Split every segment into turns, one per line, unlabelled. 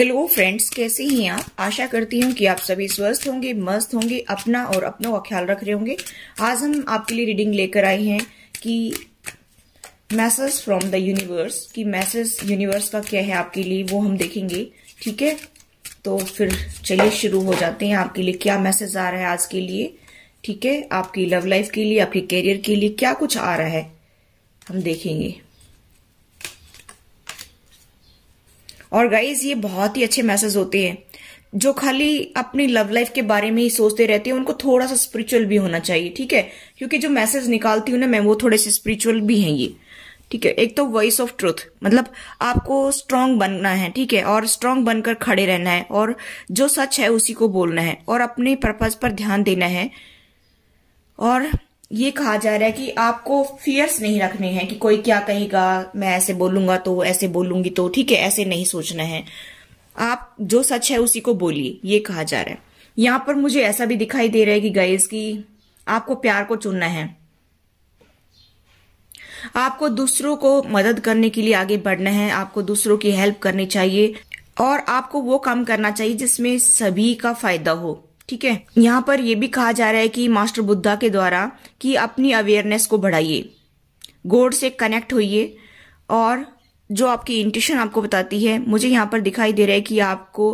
hello friends कैसे हैं आप आशा करती हूँ कि आप सभी स्वस्थ होंगे मस्त होंगे अपना और अपनों का ख्याल रख रहे होंगे आज हम आपके लिए रीडिंग लेकर आए हैं कि मैसेज फ्रॉम द यूनिवर्स कि मैसेज यूनिवर्स का क्या है आपके लिए वो हम देखेंगे ठीक है तो फिर चलिए शुरू हो जाते हैं आपके लिए क्या मैसेज आ रहा है आज के लिए ठीक है आपकी लव लाइफ के लिए आपके करियर के लिए क्या कुछ आ रहा है हम देखेंगे और गाइज ये बहुत ही अच्छे मैसेज होते हैं जो खाली अपनी लव लाइफ के बारे में ही सोचते रहते हैं उनको थोड़ा सा स्पिरिचुअल भी होना चाहिए ठीक है क्योंकि जो मैसेज निकालती हूँ ना मैं वो थोड़े से स्पिरिचुअल भी हैं ये ठीक है एक तो वॉइस ऑफ ट्रूथ मतलब आपको स्ट्रांग बनना है ठीक है और स्ट्रांग बनकर खड़े रहना है और जो सच है उसी को बोलना है और अपने पर्पज पर ध्यान देना है और ये कहा जा रहा है कि आपको फियर्स नहीं रखने हैं कि कोई क्या कहेगा मैं ऐसे बोलूंगा तो ऐसे बोलूंगी तो ठीक है ऐसे नहीं सोचना है आप जो सच है उसी को बोलिए ये कहा जा रहा है यहां पर मुझे ऐसा भी दिखाई दे रहा है कि गाइज की आपको प्यार को चुनना है आपको दूसरों को मदद करने के लिए आगे बढ़ना है आपको दूसरों की हेल्प करनी चाहिए और आपको वो काम करना चाहिए जिसमें सभी का फायदा हो ठीक है यहाँ पर यह भी कहा जा रहा है कि मास्टर बुद्धा के द्वारा कि अपनी अवेयरनेस को बढ़ाइए गोड से कनेक्ट होइए और जो आपकी इंट्यूशन आपको बताती है मुझे यहाँ पर दिखाई दे रहा है कि आपको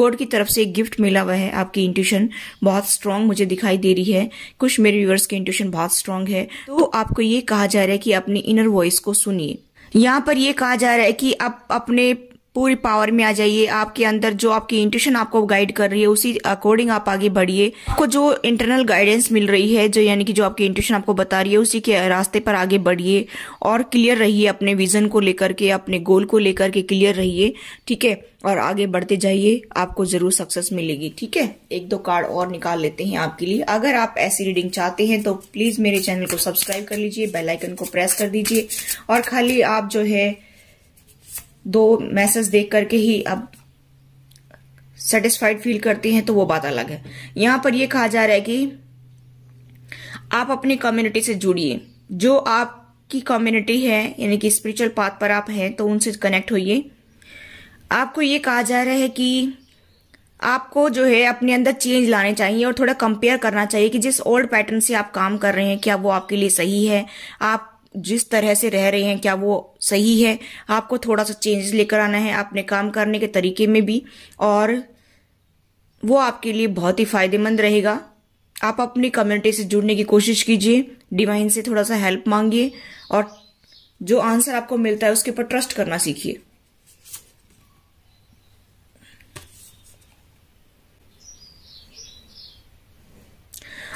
गॉड की तरफ से एक गिफ्ट मिला हुआ है आपकी इंट्यूशन बहुत स्ट्रांग मुझे दिखाई दे रही है कुछ मेरे व्यूवर्स की इंट्यूशन बहुत स्ट्रांग है तो आपको ये कहा जा रहा है कि अपनी इनर वॉइस को सुनिए यहाँ पर यह कहा जा रहा है कि आप अपने पूरी पावर में आ जाइए आपके अंदर जो आपकी इंट्यूशन आपको गाइड कर रही है उसी अकॉर्डिंग आप आगे बढ़िए आपको जो इंटरनल गाइडेंस मिल रही है जो यानी कि जो आपकी इंट्यूशन आपको बता रही है उसी के रास्ते पर आगे बढ़िए और क्लियर रहिए अपने विजन को लेकर के अपने गोल को लेकर के क्लियर रहिए ठीक है और आगे बढ़ते जाइए आपको जरूर सक्सेस मिलेगी ठीक है एक दो कार्ड और निकाल लेते हैं आपके लिए अगर आप ऐसी रीडिंग चाहते हैं तो प्लीज मेरे चैनल को सब्सक्राइब कर लीजिए बेलाइकन को प्रेस कर दीजिए और खाली आप जो है दो मैसेज देख करके ही आप सेटिस्फाइड फील करती हैं तो वो बात अलग है यहां पर ये कहा जा रहा है कि आप अपनी कम्युनिटी से जुड़िए जो आपकी कम्युनिटी है यानी कि स्पिरिचुअल पाथ पर आप हैं तो उनसे कनेक्ट होइए आपको ये कहा जा रहा है कि आपको जो है अपने अंदर चेंज लाने चाहिए और थोड़ा कंपेयर करना चाहिए कि जिस ओल्ड पैटर्न से आप काम कर रहे हैं क्या वो आपके लिए सही है आप जिस तरह से रह रहे हैं क्या वो सही है आपको थोड़ा सा चेंजेस लेकर आना है अपने काम करने के तरीके में भी और वो आपके लिए बहुत ही फायदेमंद रहेगा आप अपनी कम्युनिटी से जुड़ने की कोशिश कीजिए डिवाइन से थोड़ा सा हेल्प मांगिए और जो आंसर आपको मिलता है उसके ऊपर ट्रस्ट करना सीखिए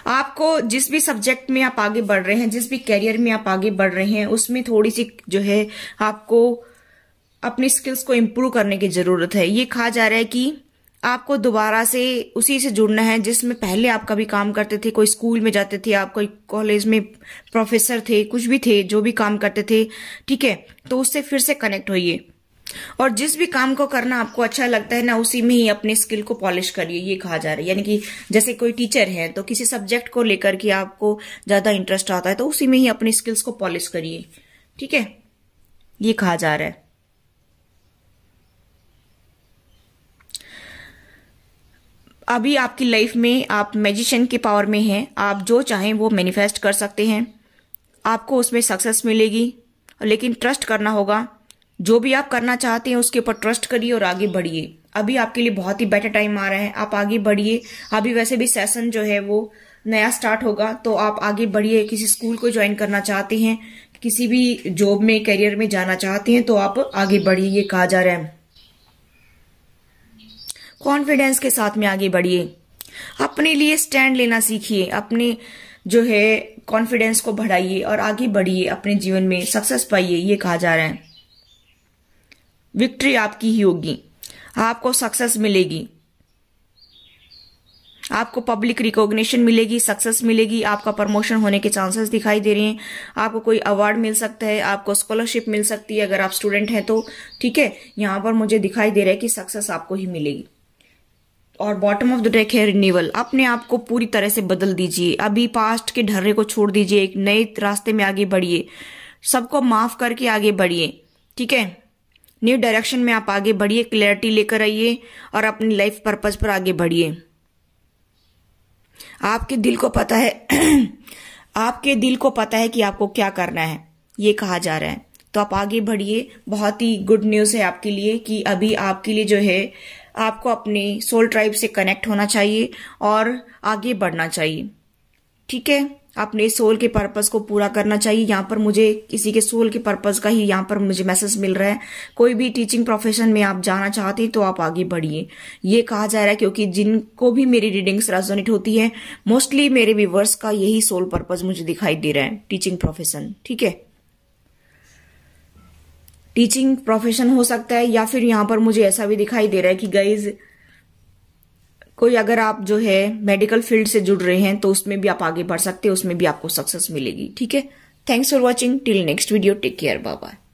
आपको जिस भी सब्जेक्ट में आप आगे बढ़ रहे हैं जिस भी कैरियर में आप आगे बढ़ रहे हैं उसमें थोड़ी सी जो है आपको अपनी स्किल्स को इम्प्रूव करने की जरूरत है ये कहा जा रहा है कि आपको दोबारा से उसी से जुड़ना है जिसमें पहले आप कभी काम करते थे कोई स्कूल में जाते थे आप कोई कॉलेज में प्रोफेसर थे कुछ भी थे जो भी काम करते थे ठीक है तो उससे फिर से कनेक्ट होइए और जिस भी काम को करना आपको अच्छा लगता है ना उसी में ही अपने स्किल को पॉलिश करिए ये कहा जा रहा है यानी कि जैसे कोई टीचर है तो किसी सब्जेक्ट को लेकर के आपको ज्यादा इंटरेस्ट आता है तो उसी में ही अपने स्किल्स को पॉलिश करिए ठीक है ये कहा जा रहा है अभी आपकी लाइफ में आप मैजिशियन के पावर में हैं आप जो चाहें वो मैनिफेस्ट कर सकते हैं आपको उसमें सक्सेस मिलेगी लेकिन ट्रस्ट करना होगा जो भी आप करना चाहते हैं उसके ऊपर ट्रस्ट करिए और आगे बढ़िए अभी आपके लिए बहुत ही बेटर टाइम आ रहा है आप आगे बढ़िए अभी वैसे भी सेशन जो है वो नया स्टार्ट होगा तो आप आगे बढ़िए किसी स्कूल को ज्वाइन करना चाहते हैं किसी भी जॉब में करियर में जाना चाहते हैं तो आप आगे बढ़िए ये कहा जा रहा है कॉन्फिडेंस के साथ में आगे बढ़िए अपने लिए स्टैंड लेना सीखिए अपने जो है कॉन्फिडेंस को बढ़ाइए और आगे बढ़िए अपने जीवन में सक्सेस पाइए ये कहा जा रहा है विक्ट्री आपकी ही होगी आपको सक्सेस मिलेगी आपको पब्लिक रिकॉग्निशन मिलेगी सक्सेस मिलेगी आपका प्रमोशन होने के चांसेस दिखाई दे रहे हैं आपको कोई अवार्ड मिल सकता है आपको स्कॉलरशिप मिल सकती है अगर आप स्टूडेंट हैं तो ठीक है यहां पर मुझे दिखाई दे रहा है कि सक्सेस आपको ही मिलेगी और बॉटम ऑफ द डेक है रिन्यूअल अपने आप को पूरी तरह से बदल दीजिए अभी पास्ट के ढर्रे को छोड़ दीजिए एक नए रास्ते में आगे बढ़िए सबको माफ करके आगे बढ़िए ठीक है न्यू डायरेक्शन में आप आगे बढ़िए क्लैरिटी लेकर आइए और अपनी लाइफ पर्पज पर आगे बढ़िए आपके दिल को पता है आपके दिल को पता है कि आपको क्या करना है ये कहा जा रहा है तो आप आगे बढ़िए बहुत ही गुड न्यूज है आपके लिए कि अभी आपके लिए जो है आपको अपने सोल ट्राइब से कनेक्ट होना चाहिए और आगे बढ़ना चाहिए ठीक है अपने सोल के पर्पज को पूरा करना चाहिए यहाँ पर मुझे किसी के सोल के पर्पज का ही यहाँ पर मुझे मैसेज मिल रहा है कोई भी टीचिंग प्रोफेशन में आप जाना चाहते हैं तो आप आगे बढ़िए ये कहा जा रहा है क्योंकि जिनको भी मेरी रीडिंग्स रेजोनेट होती है मोस्टली मेरे व्यूवर्स का यही सोल पर्पज मुझे दिखाई दे रहा है टीचिंग प्रोफेशन ठीक है टीचिंग प्रोफेशन हो सकता है या फिर यहाँ पर मुझे ऐसा भी दिखाई दे रहा है कि गाइज कोई अगर आप जो है मेडिकल फील्ड से जुड़ रहे हैं तो उसमें भी आप आगे बढ़ सकते हैं उसमें भी आपको सक्सेस मिलेगी ठीक है thanks for watching till next video take care bye bye